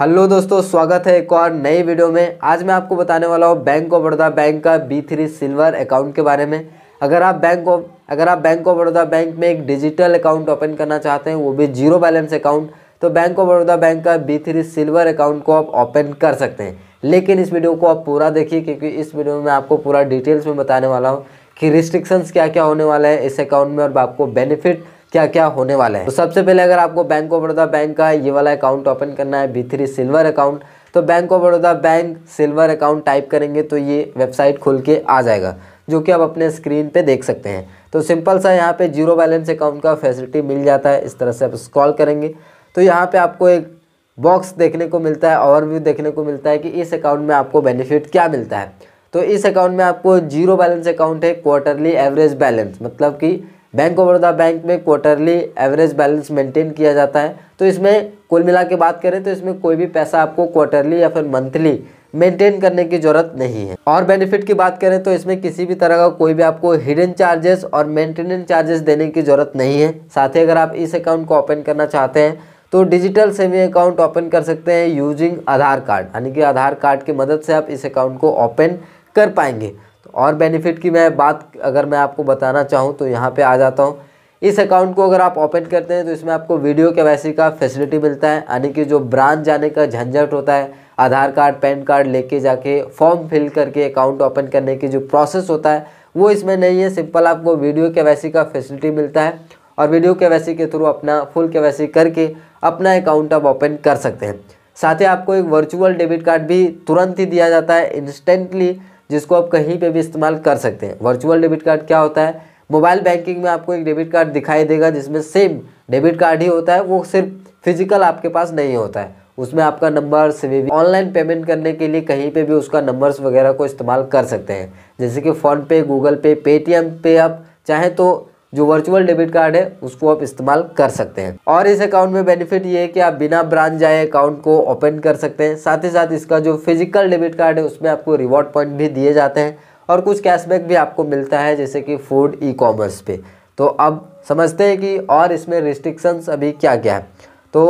hello दोस्तों स्वागत है एक और नई वीडियो में आज मैं आपको बताने वाला हूँ बैंक ऑफ बड़ौदा बैंक का बी थ्री सिल्वर अकाउंट के बारे में अगर आप बैंक ऑफ अगर आप बैंक ऑफ बड़ौदा बैंक में एक डिजिटल अकाउंट ओपन करना चाहते हैं वो भी जीरो बैलेंस अकाउंट तो बैंक ऑफ बड़ौदा बैंक का बी थ्री सिल्वर अकाउंट को आप ओपन कर सकते हैं लेकिन इस वीडियो को आप पूरा देखिए क्योंकि इस वीडियो में मैं आपको पूरा डिटेल्स में बताने वाला हूँ कि रिस्ट्रिक्शंस क्या क्या होने वाला है इस अकाउंट में और आपको बेनिफिट क्या क्या होने वाला है तो सबसे पहले अगर आपको बैंक ऑफ बड़ौदा बैंक का ये वाला अकाउंट ओपन करना है बी थ्री सिल्वर अकाउंट तो bank of Baroda bank silver account type करेंगे तो ये वेबसाइट खोल के आ जाएगा जो कि आप अपने स्क्रीन पे देख सकते हैं तो सिंपल सा यहाँ पे जीरो बैलेंस अकाउंट का फैसिलिटी मिल जाता है इस तरह से आप स्क्रॉल करेंगे तो यहाँ पे आपको एक बॉक्स देखने को मिलता है ओवरव्यू देखने को मिलता है कि इस अकाउंट में आपको बेनिफिट क्या मिलता है तो इस अकाउंट में आपको जीरो बैलेंस अकाउंट है क्वार्टरली एवरेज बैलेंस मतलब कि बैंक ऑफ बड़ौदा बैंक में क्वार्टरली एवरेज बैलेंस मेंटेन किया जाता है तो इसमें कुल मिला के बात करें तो इसमें कोई भी पैसा आपको क्वार्टरली या फिर मंथली मेंटेन करने की ज़रूरत नहीं है और बेनिफिट की बात करें तो इसमें किसी भी तरह का कोई भी आपको हिडन चार्जेस और मेंटेनेंस चार्जेस देने की ज़रूरत नहीं है साथ ही अगर आप इस अकाउंट को ओपन करना चाहते हैं तो डिजिटल सेविंग अकाउंट ओपन कर सकते हैं यूजिंग आधार कार्ड यानी कि आधार कार्ड की मदद से आप इस अकाउंट को ओपन कर पाएंगे और बेनिफिट की मैं बात अगर मैं आपको बताना चाहूँ तो यहाँ पे आ जाता हूँ इस अकाउंट को अगर आप ओपन करते हैं तो इसमें आपको वीडियो के का फैसिलिटी मिलता है यानी कि जो ब्रांच जाने का झंझट होता है आधार कार्ड पैन कार्ड लेके जाके फॉर्म फिल करके अकाउंट ओपन करने की जो प्रोसेस होता है वो इसमें नहीं है सिंपल आपको वीडियो के का फैसिलिटी मिलता है और वीडियो के के थ्रू अपना फुल के करके अपना अकाउंट आप ओपन कर सकते हैं साथ ही आपको एक वर्चुअल डेबिट कार्ड भी तुरंत ही दिया जाता है इंस्टेंटली जिसको आप कहीं पे भी इस्तेमाल कर सकते हैं वर्चुअल डेबिट कार्ड क्या होता है मोबाइल बैंकिंग में आपको एक डेबिट कार्ड दिखाई देगा जिसमें सेम डेबिट कार्ड ही होता है वो सिर्फ फिजिकल आपके पास नहीं होता है उसमें आपका नंबर भी ऑनलाइन पेमेंट करने के लिए कहीं पे भी उसका नंबर्स वगैरह को इस्तेमाल कर सकते हैं जैसे कि फ़ोनपे गूगल पे पेटीएम पे आप चाहें तो जो वर्चुअल डेबिट कार्ड है उसको आप इस्तेमाल कर सकते हैं और इस अकाउंट में बेनिफिट ये है कि आप बिना ब्रांच जाए अकाउंट को ओपन कर सकते हैं साथ ही साथ इसका जो फिजिकल डेबिट कार्ड है उसमें आपको रिवॉर्ड पॉइंट भी दिए जाते हैं और कुछ कैशबैक भी आपको मिलता है जैसे कि फूड ई कॉमर्स पे तो अब समझते हैं कि और इसमें रिस्ट्रिक्शंस अभी क्या क्या है तो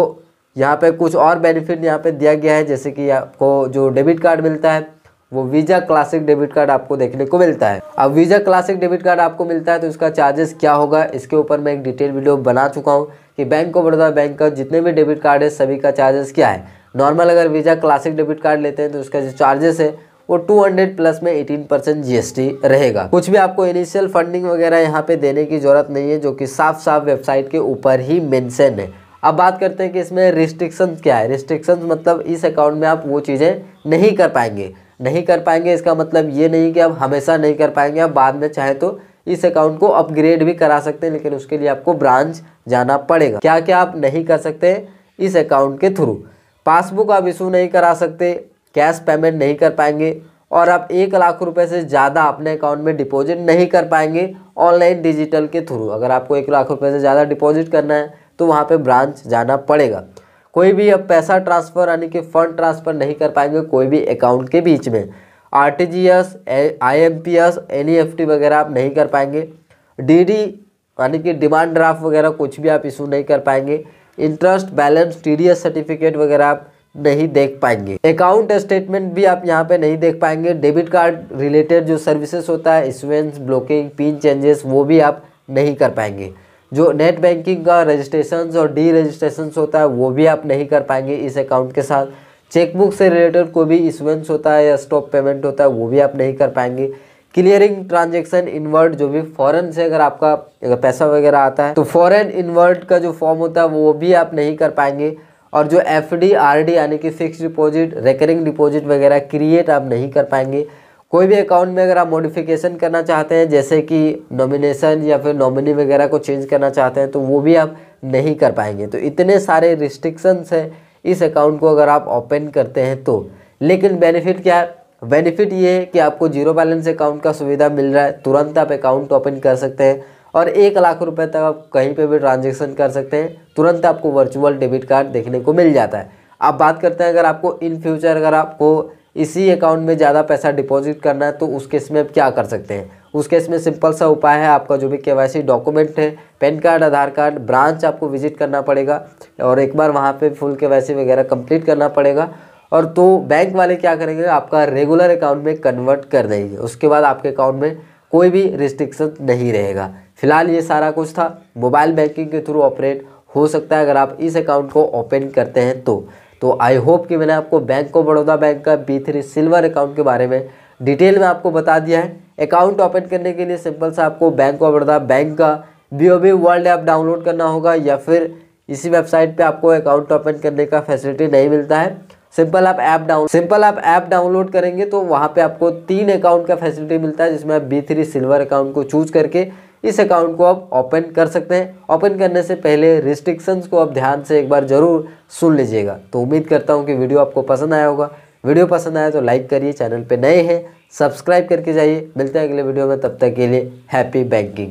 यहाँ पे कुछ और बेनिफिट यहाँ पे दिया गया है जैसे कि आपको जो डेबिट कार्ड मिलता है वो वीज़ा क्लासिक डेबिट कार्ड आपको देखने को मिलता है अब वीज़ा क्लासिक डेबिट कार्ड आपको मिलता है तो इसका चार्जेस क्या होगा इसके ऊपर मैं एक डिटेल वीडियो बना चुका हूँ कि बैंक ऑफ बड़ौदा बैंक का जितने भी डेबिट कार्ड है सभी का चार्जेस क्या है नॉर्मल अगर वीज़ा क्लासिक डेबिट कार्ड लेते हैं तो उसका जो चार्जेस है वो 200 प्लस में 18 परसेंट जीएसटी रहेगा कुछ भी आपको इनिशियल फंडिंग वगैरह यहाँ पे देने की ज़रूरत नहीं है जो कि साफ साफ वेबसाइट के ऊपर ही मेंशन है अब बात करते हैं कि इसमें रिस्ट्रिक्शंस क्या है रिस्ट्रिक्शंस मतलब इस अकाउंट में आप वो चीज़ें नहीं कर पाएंगे नहीं कर पाएंगे इसका मतलब ये नहीं कि आप हमेशा नहीं कर पाएंगे आप बाद में चाहें तो इस अकाउंट को अपग्रेड भी करा सकते हैं लेकिन उसके लिए आपको ब्रांच जाना पड़ेगा क्या क्या आप नहीं कर सकते इस अकाउंट के थ्रू पासबुक आप इशू नहीं करा सकते कैश पेमेंट नहीं कर पाएंगे और आप एक लाख रुपए से ज़्यादा अपने अकाउंट में डिपॉजिट नहीं कर पाएंगे ऑनलाइन डिजिटल के थ्रू अगर आपको एक लाख रुपए से ज़्यादा डिपॉजिट करना है तो वहाँ पे ब्रांच जाना पड़ेगा कोई भी अब पैसा ट्रांसफ़र यानी कि फ़ंड ट्रांसफ़र नहीं कर पाएंगे कोई भी अकाउंट के बीच में R T G S I M P S N E F T वगैरह आप नहीं कर पाएंगे डी डी यानी कि डिमांड ड्राफ्ट वगैरह कुछ भी आप इशू नहीं कर पाएंगे interest balance T D S certificate वगैरह आप नहीं देख पाएंगे अकाउंट स्टेटमेंट भी आप यहाँ पे नहीं देख पाएंगे डेबिट कार्ड रिलेटेड जो सर्विसेज होता है इशुएंस ब्लॉकिंग पिन चेंजेस वो भी आप नहीं कर पाएंगे जो नेट बैंकिंग का रजिस्ट्रेशन और डी रजिस्ट्रेशन होता है वो भी आप नहीं कर पाएंगे इस अकाउंट के साथ चेकबुक से रिलेटेड कोई भी इशुएंस होता है या स्टॉप पेमेंट होता है वो भी आप नहीं कर पाएंगे क्लियरिंग ट्रांजेक्शन इन्वर्ट जो भी फॉरेन से अगर आपका अगर पैसा वगैरह आता है तो फॉरेन इन्वर्ट का जो फॉर्म होता है वो भी आप नहीं कर पाएंगे और जो एफ डी आर डी यानी कि फिक्स डिपॉजिट रिकरिंग डिपॉजिट वगैरह क्रिएट आप नहीं कर पाएंगे कोई भी अकाउंट में अगर आप मॉडिफिकेशन करना चाहते हैं जैसे कि नॉमिनेशन या फिर नॉमिनी वगैरह को चेंज करना चाहते हैं तो वो भी आप नहीं कर पाएंगे तो इतने सारे रिस्ट्रिक्शंस हैं इस अकाउंट को अगर आप ओपन करते हैं तो लेकिन बेनिफिट क्या है बेनिफिट ये है कि आपको जीरो बैलेंस अकाउंट का सुविधा मिल रहा है तुरंत आप अकाउंट ओपन कर सकते हैं और एक लाख रुपये तक आप कहीं पर भी ट्रांजेक्शन कर सकते हैं तुरंत आपको वर्चुअल डेबिट कार्ड देखने को मिल जाता है आप बात करते हैं अगर आपको इन फ्यूचर अगर आपको इसी अकाउंट में ज़्यादा पैसा डिपॉजिट करना है तो उस केस में आप क्या कर सकते हैं उस केस में सिंपल सा उपाय है आपका जो भी के डॉक्यूमेंट है PAN card Aadhaar card branch आपको विजिट करना पड़ेगा और एक बार वहाँ पे फुल के वगैरह कंप्लीट करना पड़ेगा और तो बैंक वाले क्या करेंगे आपका रेगुलर अकाउंट में कन्वर्ट कर देंगे उसके बाद आपके अकाउंट में कोई भी रिस्ट्रिक्शन नहीं रहेगा फिलहाल ये सारा कुछ था मोबाइल बैंकिंग के थ्रू ऑपरेट हो सकता है अगर आप इस अकाउंट को ओपन करते हैं तो तो आई होप कि मैंने आपको बैंक ऑफ बड़ौदा बैंक का बी थ्री सिल्वर अकाउंट के बारे में डिटेल में आपको बता दिया है अकाउंट ओपन करने के लिए सिंपल सा आपको बैंक ऑफ बड़ौदा बैंक का B O B world app download करना होगा या फिर इसी वेबसाइट पे आपको अकाउंट ओपन करने का फैसिलिटी नहीं मिलता है सिंपल आप ऐप डाउन सिंपल आप ऐप डाउनलोड करेंगे तो वहाँ पे आपको तीन अकाउंट का फैसिलिटी मिलता है जिसमें आप बी थ्री सिल्वर अकाउंट को चूज करके इस अकाउंट को आप ओपन कर सकते हैं ओपन करने से पहले रिस्ट्रिक्शंस को आप ध्यान से एक बार ज़रूर सुन लीजिएगा तो उम्मीद करता हूँ कि वीडियो आपको पसंद आया होगा वीडियो पसंद आया तो लाइक करिए चैनल पर नए हैं सब्सक्राइब करके जाइए मिलते हैं अगले वीडियो में तब तक के लिए हैप्पी बैंकिंग